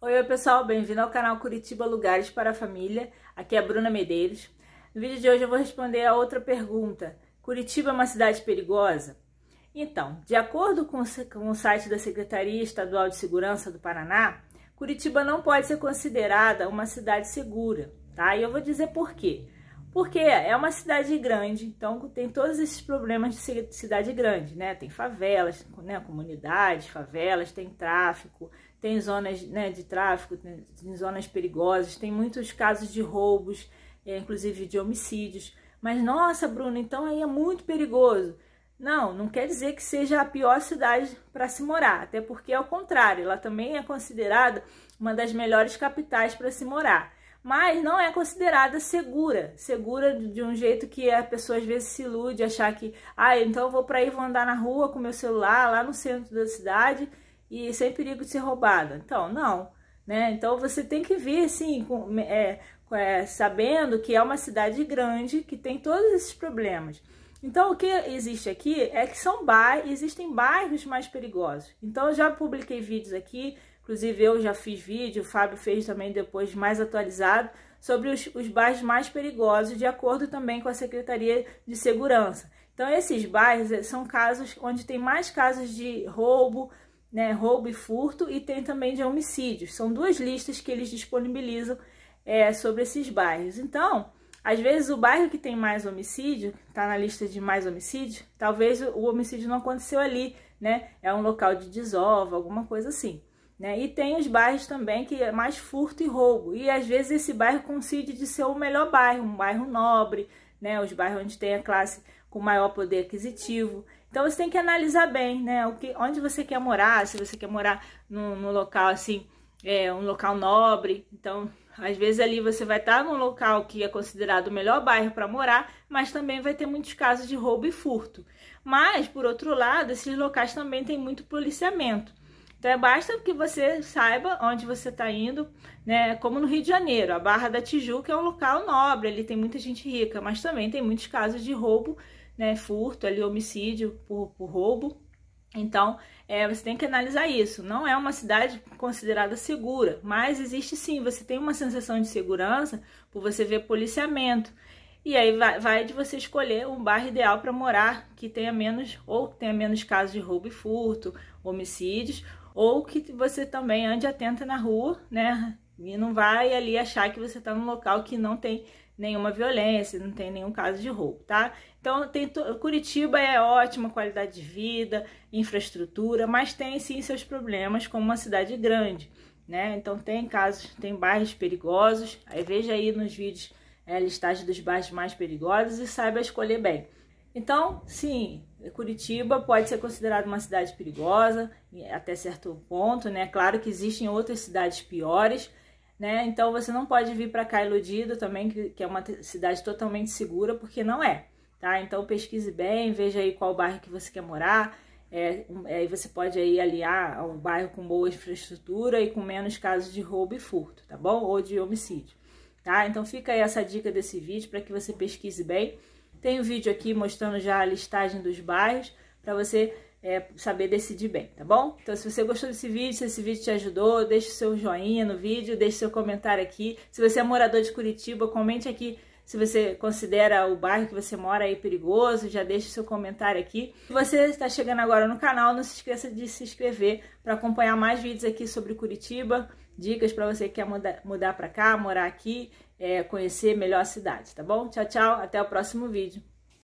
Oi, pessoal, bem-vindo ao canal Curitiba Lugares para a Família. Aqui é a Bruna Medeiros. No vídeo de hoje eu vou responder a outra pergunta. Curitiba é uma cidade perigosa? Então, de acordo com o site da Secretaria Estadual de Segurança do Paraná, Curitiba não pode ser considerada uma cidade segura, tá? E eu vou dizer por quê. Porque é uma cidade grande, então tem todos esses problemas de cidade grande, né? Tem favelas, né? comunidades, favelas, tem tráfico, tem zonas né, de tráfico, tem, tem zonas perigosas, tem muitos casos de roubos, é, inclusive de homicídios. Mas nossa, Bruno, então aí é muito perigoso. Não, não quer dizer que seja a pior cidade para se morar, até porque é o contrário, ela também é considerada uma das melhores capitais para se morar, mas não é considerada segura, segura de um jeito que a pessoa às vezes se ilude, achar que, ah, então eu vou para aí, vou andar na rua com meu celular lá no centro da cidade e sem perigo de ser roubada. Então, não. Né? Então você tem que vir assim, com, é, é, sabendo que é uma cidade grande que tem todos esses problemas. Então, o que existe aqui é que são bairros, existem bairros mais perigosos. Então, eu já publiquei vídeos aqui, inclusive eu já fiz vídeo, o Fábio fez também depois mais atualizado, sobre os, os bairros mais perigosos, de acordo também com a Secretaria de Segurança. Então, esses bairros eh, são casos onde tem mais casos de roubo, né, roubo e furto, e tem também de homicídios. São duas listas que eles disponibilizam é, sobre esses bairros. Então, às vezes o bairro que tem mais homicídio, está na lista de mais homicídio, talvez o homicídio não aconteceu ali, né? É um local de desova, alguma coisa assim. Né? E tem os bairros também que é mais furto e roubo. E às vezes esse bairro coincide de ser o melhor bairro, um bairro nobre, né? Os bairros onde tem a classe com maior poder aquisitivo. Então você tem que analisar bem, né? O que, onde você quer morar, se você quer morar num, num local assim, é, um local nobre. Então, às vezes ali você vai estar tá num local que é considerado o melhor bairro para morar, mas também vai ter muitos casos de roubo e furto. Mas, por outro lado, esses locais também têm muito policiamento. Então, é basta que você saiba onde você está indo, né? Como no Rio de Janeiro, a Barra da Tijuca é um local nobre, ele tem muita gente rica, mas também tem muitos casos de roubo né, furto, ali homicídio por, por roubo. Então, é, você tem que analisar isso. Não é uma cidade considerada segura, mas existe sim. Você tem uma sensação de segurança por você ver policiamento. E aí vai, vai de você escolher um bairro ideal para morar que tenha menos ou que tenha menos casos de roubo e furto, homicídios, ou que você também ande atenta na rua, né? E não vai ali achar que você está num local que não tem nenhuma violência, não tem nenhum caso de roubo, tá? Então, tem Curitiba é ótima qualidade de vida, infraestrutura, mas tem sim seus problemas como uma cidade grande, né? Então, tem casos, tem bairros perigosos, aí veja aí nos vídeos é, a listagem dos bairros mais perigosos e saiba escolher bem. Então, sim, Curitiba pode ser considerada uma cidade perigosa até certo ponto, né? Claro que existem outras cidades piores, né? Então você não pode vir para cá iludido também, que, que é uma cidade totalmente segura, porque não é, tá? Então pesquise bem, veja aí qual bairro que você quer morar. É, é, você pode aí aliar um bairro com boa infraestrutura e com menos casos de roubo e furto, tá bom? Ou de homicídio, tá? Então fica aí essa dica desse vídeo para que você pesquise bem. Tem um vídeo aqui mostrando já a listagem dos bairros para você é, saber decidir bem, tá bom? Então, se você gostou desse vídeo, se esse vídeo te ajudou, deixe seu joinha no vídeo, deixe seu comentário aqui. Se você é morador de Curitiba, comente aqui se você considera o bairro que você mora aí perigoso, já deixe seu comentário aqui. Se você está chegando agora no canal, não se esqueça de se inscrever para acompanhar mais vídeos aqui sobre Curitiba, dicas para você que quer mudar para cá, morar aqui, é, conhecer melhor a cidade, tá bom? Tchau, tchau, até o próximo vídeo.